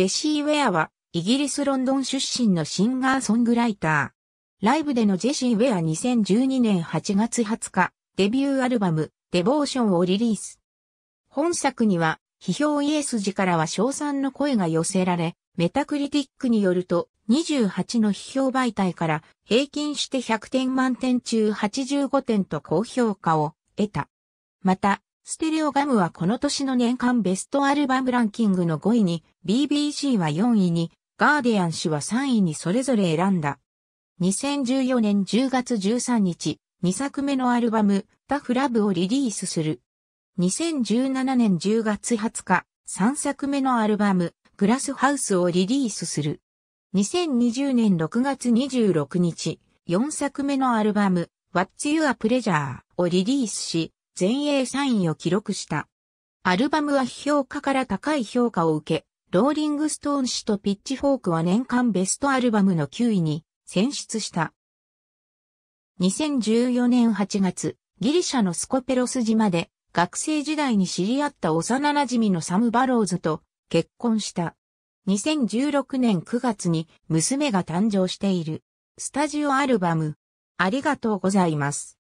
ジェシー・ウェアは、イギリス・ロンドン出身のシンガーソングライター。ライブでのジェシー・ウェア2012年8月20日、デビューアルバム、デボーションをリリース。本作には、批評イエス時からは賞賛の声が寄せられ、メタクリティックによると、28の批評媒体から平均して100点満点中85点と高評価を得た。また、ステレオガムはこの年の年間ベストアルバムランキングの5位に、BBC は4位に、ガーディアン氏は3位にそれぞれ選んだ。2014年10月13日、2作目のアルバム、タフラブをリリースする。2017年10月20日、3作目のアルバム、グラスハウスをリリースする。2020年6月26日、4作目のアルバム、What's Your Pleasure をリリースし、全英3位を記録した。アルバムは批評家から高い評価を受け、ローリングストーン氏とピッチフォークは年間ベストアルバムの9位に選出した。2014年8月、ギリシャのスコペロス島で学生時代に知り合った幼馴染のサム・バローズと結婚した。2016年9月に娘が誕生している。スタジオアルバム。ありがとうございます。